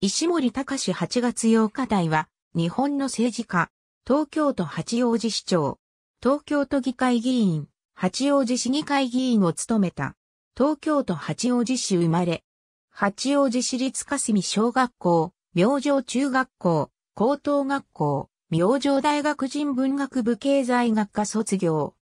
石森隆8月8日台は、日本の政治家、東京都八王子市長、東京都議会議員、八王子市議会議員を務めた、東京都八王子市生まれ、八王子市立霞小学校、明星中学校、高等学校、明星大学人文学部経済学科卒業、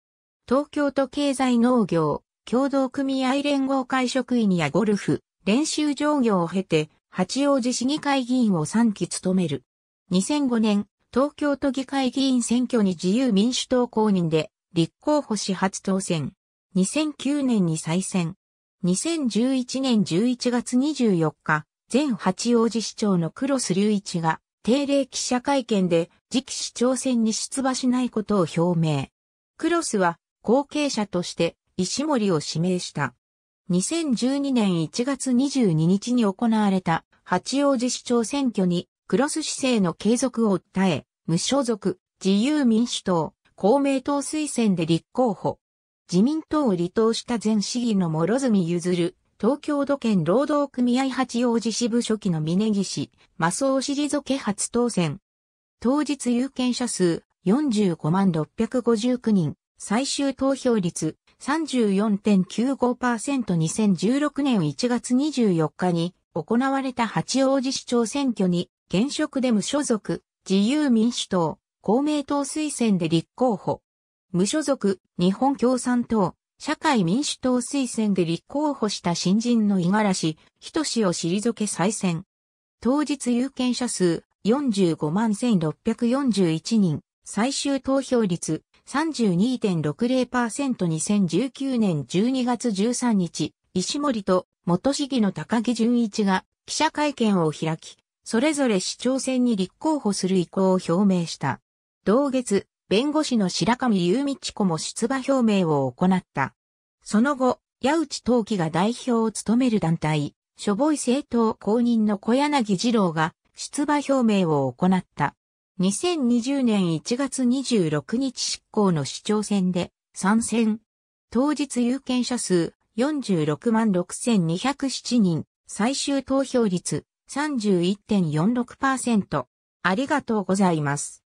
東京都経済農業、共同組合連合会職員やゴルフ、練習場業を経て、八王子市議会議員を3期務める。2005年、東京都議会議員選挙に自由民主党公認で、立候補し初当選。2009年に再選。2011年11月24日、前八王子市長の黒須隆一が、定例記者会見で、次期市長選に出馬しないことを表明。クロスは、後継者として、石森を指名した。2012年1月22日に行われた八王子市長選挙にクロス姿勢の継続を訴え、無所属、自由民主党、公明党推薦で立候補。自民党を離党した前市議の諸角譲、東京都県労働組合八王子支部初期の峯岸、マスオ退け初当選。当日有権者数45万659人、最終投票率 34.95%2016 年1月24日に行われた八王子市長選挙に、現職で無所属、自由民主党、公明党推薦で立候補。無所属、日本共産党、社会民主党推薦で立候補した新人の五十嵐、しを退け再選。当日有権者数45万1641人、最終投票率 32.60%2019 年12月13日、石森と元市議の高木淳一が記者会見を開き、それぞれ市長選に立候補する意向を表明した。同月、弁護士の白上美。道子も出馬表明を行った。その後、矢内陶器が代表を務める団体、しょぼい政党公認の小柳二郎が出馬表明を行った。2020年1月26日執行の市長選で参戦。当日有権者数46 6207人、最終投票率31.46%。ありがとうございます。